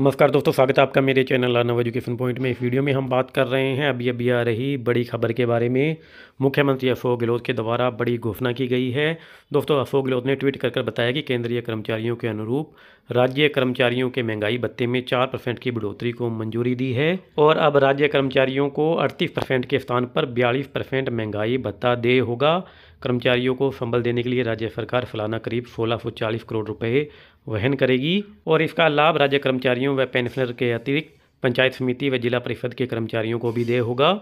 नमस्कार दोस्तों स्वागत है आपका मेरे चैनल अर्नव एजुकेशन पॉइंट में इस वीडियो में हम बात कर रहे हैं अभी अभी आ रही बड़ी खबर के बारे में मुख्यमंत्री अशोक गहलोत के द्वारा बड़ी घोषणा की गई है दोस्तों अशोक गहलोत ने ट्वीट कर कर बताया कि केंद्रीय कर्मचारियों के अनुरूप राज्य कर्मचारियों के महंगाई भत्ते में चार परसेंट की बढ़ोतरी को मंजूरी दी है और अब राज्य कर्मचारियों को अड़तीस परसेंट के स्थान पर बयालीस परसेंट महंगाई भत्ता दे होगा कर्मचारियों को संबल देने के लिए राज्य सरकार सालाना करीब सोलह सौ चालीस करोड़ रुपये वहन करेगी और इसका लाभ राज्य कर्मचारियों व पेंशनर के अतिरिक्त पंचायत समिति व जिला परिषद के कर्मचारियों को भी दे होगा